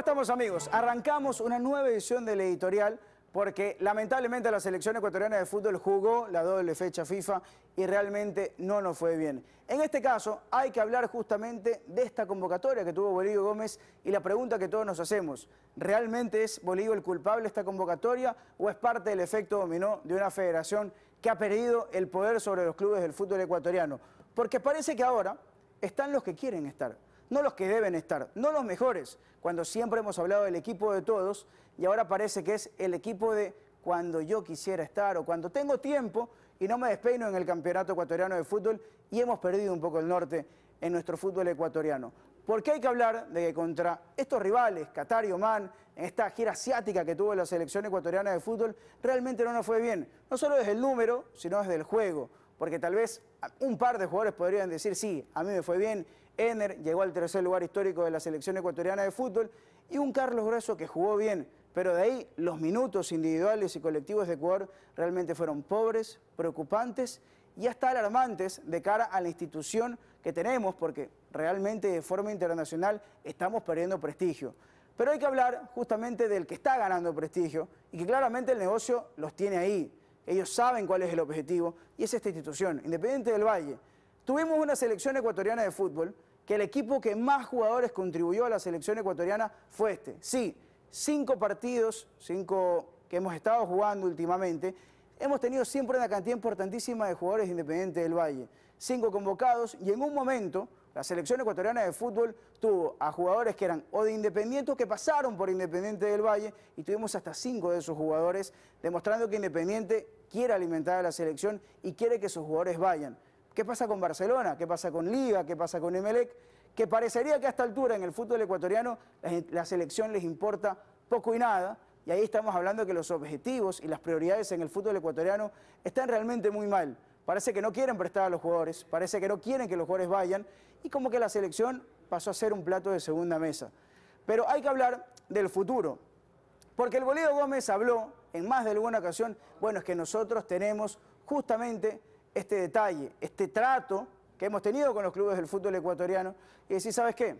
estamos amigos? Arrancamos una nueva edición del editorial porque lamentablemente la selección ecuatoriana de fútbol jugó la doble fecha FIFA y realmente no nos fue bien. En este caso hay que hablar justamente de esta convocatoria que tuvo Bolívar Gómez y la pregunta que todos nos hacemos, ¿realmente es Bolívar el culpable esta convocatoria o es parte del efecto dominó de una federación que ha perdido el poder sobre los clubes del fútbol ecuatoriano? Porque parece que ahora están los que quieren estar no los que deben estar, no los mejores, cuando siempre hemos hablado del equipo de todos y ahora parece que es el equipo de cuando yo quisiera estar o cuando tengo tiempo y no me despeino en el campeonato ecuatoriano de fútbol y hemos perdido un poco el norte en nuestro fútbol ecuatoriano. Porque hay que hablar de que contra estos rivales, Qatar y Oman, en esta gira asiática que tuvo la selección ecuatoriana de fútbol, realmente no nos fue bien. No solo desde el número, sino desde el juego. Porque tal vez un par de jugadores podrían decir, sí, a mí me fue bien, Ener llegó al tercer lugar histórico de la selección ecuatoriana de fútbol y un Carlos Grosso que jugó bien, pero de ahí los minutos individuales y colectivos de Ecuador realmente fueron pobres, preocupantes y hasta alarmantes de cara a la institución que tenemos, porque realmente de forma internacional estamos perdiendo prestigio. Pero hay que hablar justamente del que está ganando prestigio y que claramente el negocio los tiene ahí. Ellos saben cuál es el objetivo y es esta institución, Independiente del Valle. Tuvimos una selección ecuatoriana de fútbol que el equipo que más jugadores contribuyó a la selección ecuatoriana fue este. Sí, cinco partidos, cinco que hemos estado jugando últimamente, hemos tenido siempre una cantidad importantísima de jugadores independientes del Valle. Cinco convocados y en un momento la selección ecuatoriana de fútbol tuvo a jugadores que eran o de Independiente o que pasaron por Independiente del Valle y tuvimos hasta cinco de esos jugadores demostrando que Independiente quiere alimentar a la selección y quiere que sus jugadores vayan. ¿Qué pasa con Barcelona? ¿Qué pasa con Liga? ¿Qué pasa con Emelec? Que parecería que a esta altura en el fútbol ecuatoriano la selección les importa poco y nada. Y ahí estamos hablando que los objetivos y las prioridades en el fútbol ecuatoriano están realmente muy mal. Parece que no quieren prestar a los jugadores, parece que no quieren que los jugadores vayan y como que la selección pasó a ser un plato de segunda mesa. Pero hay que hablar del futuro, porque el Bolívar Gómez habló en más de alguna ocasión, bueno, es que nosotros tenemos justamente este detalle, este trato que hemos tenido con los clubes del fútbol ecuatoriano y decir, ¿sabes qué?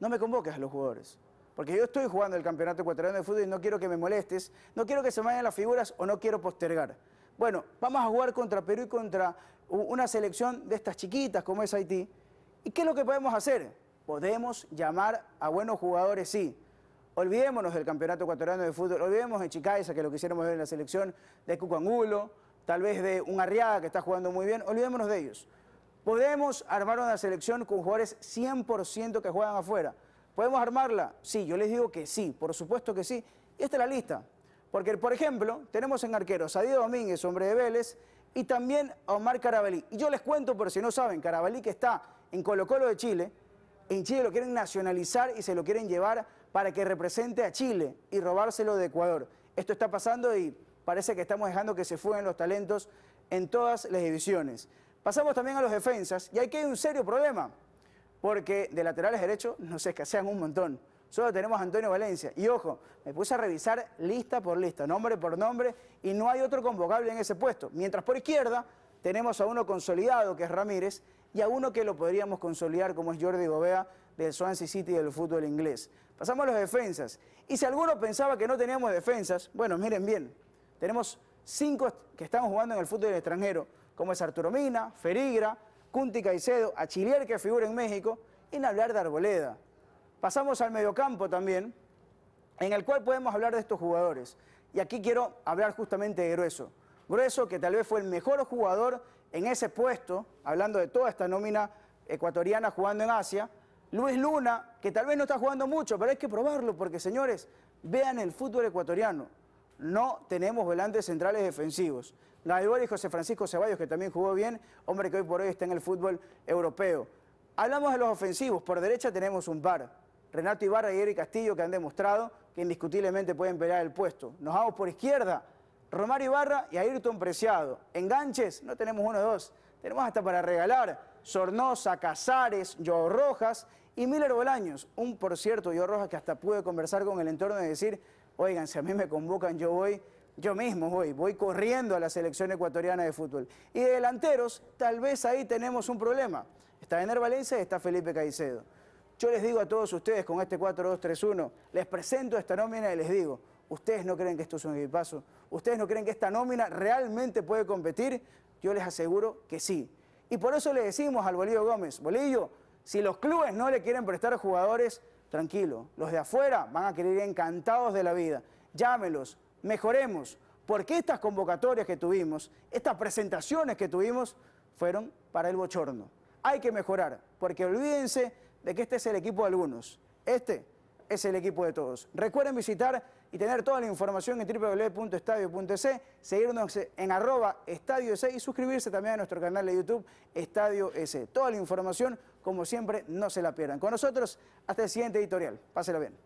No me convoques a los jugadores. Porque yo estoy jugando el campeonato ecuatoriano de fútbol y no quiero que me molestes, no quiero que se vayan las figuras o no quiero postergar. Bueno, vamos a jugar contra Perú y contra una selección de estas chiquitas como es Haití. ¿Y qué es lo que podemos hacer? Podemos llamar a buenos jugadores, sí. Olvidémonos del campeonato ecuatoriano de fútbol, olvidémonos de Chicaiza, que lo quisiéramos ver en la selección, de Cucuangulo, tal vez de un Arriaga que está jugando muy bien, olvidémonos de ellos. Podemos armar una selección con jugadores 100% que juegan afuera. ¿Podemos armarla? Sí, yo les digo que sí, por supuesto que sí. Y esta es la lista. Porque, por ejemplo, tenemos en arqueros a Diego Domínguez, hombre de Vélez, y también a Omar Carabalí. Y yo les cuento, por si no saben, Carabalí que está en Colo Colo de Chile, en Chile lo quieren nacionalizar y se lo quieren llevar para que represente a Chile y robárselo de Ecuador. Esto está pasando y parece que estamos dejando que se fuguen los talentos en todas las divisiones. Pasamos también a los defensas y aquí hay un serio problema, porque de laterales derechos nos escasean un montón. Solo tenemos a Antonio Valencia. Y ojo, me puse a revisar lista por lista, nombre por nombre, y no hay otro convocable en ese puesto. Mientras por izquierda tenemos a uno consolidado, que es Ramírez, y a uno que lo podríamos consolidar, como es Jordi Gobea, del Swansea City del fútbol inglés. Pasamos a los defensas. Y si alguno pensaba que no teníamos defensas, bueno, miren bien, tenemos cinco que están jugando en el fútbol extranjero, como es Arturo Mina, Ferigra, y Caicedo, Achilier que figura en México, y en hablar de Arboleda. Pasamos al mediocampo también, en el cual podemos hablar de estos jugadores. Y aquí quiero hablar justamente de Grueso. Grueso, que tal vez fue el mejor jugador en ese puesto, hablando de toda esta nómina ecuatoriana jugando en Asia. Luis Luna, que tal vez no está jugando mucho, pero hay que probarlo, porque señores, vean el fútbol ecuatoriano. No tenemos volantes centrales defensivos. Naibor y José Francisco Ceballos, que también jugó bien, hombre que hoy por hoy está en el fútbol europeo. Hablamos de los ofensivos. Por derecha tenemos un par. Renato Ibarra y Eric Castillo, que han demostrado que indiscutiblemente pueden pelear el puesto. Nos vamos por izquierda. Romario Ibarra y Ayrton Preciado. Enganches, no tenemos uno o dos. Tenemos hasta para regalar. Sornosa, Casares, Joao Rojas y Miller Bolaños. Un, por cierto, Yo Rojas que hasta pude conversar con el entorno de decir oigan, si a mí me convocan, yo voy, yo mismo voy, voy corriendo a la selección ecuatoriana de fútbol. Y de delanteros, tal vez ahí tenemos un problema. Está Ener Valencia y está Felipe Caicedo. Yo les digo a todos ustedes con este 4-2-3-1, les presento esta nómina y les digo, ustedes no creen que esto es un equipazo, ustedes no creen que esta nómina realmente puede competir, yo les aseguro que sí. Y por eso le decimos al Bolillo Gómez, Bolillo, si los clubes no le quieren prestar jugadores, tranquilo, los de afuera van a querer encantados de la vida. Llámelos, mejoremos, porque estas convocatorias que tuvimos, estas presentaciones que tuvimos, fueron para el bochorno. Hay que mejorar, porque olvídense de que este es el equipo de algunos. Este es el equipo de todos. Recuerden visitar y tener toda la información en www.estadio.c, seguirnos en arroba estadio.es y suscribirse también a nuestro canal de YouTube Estadio S. Toda la información como siempre, no se la pierdan. Con nosotros, hasta el siguiente editorial. Pásela bien.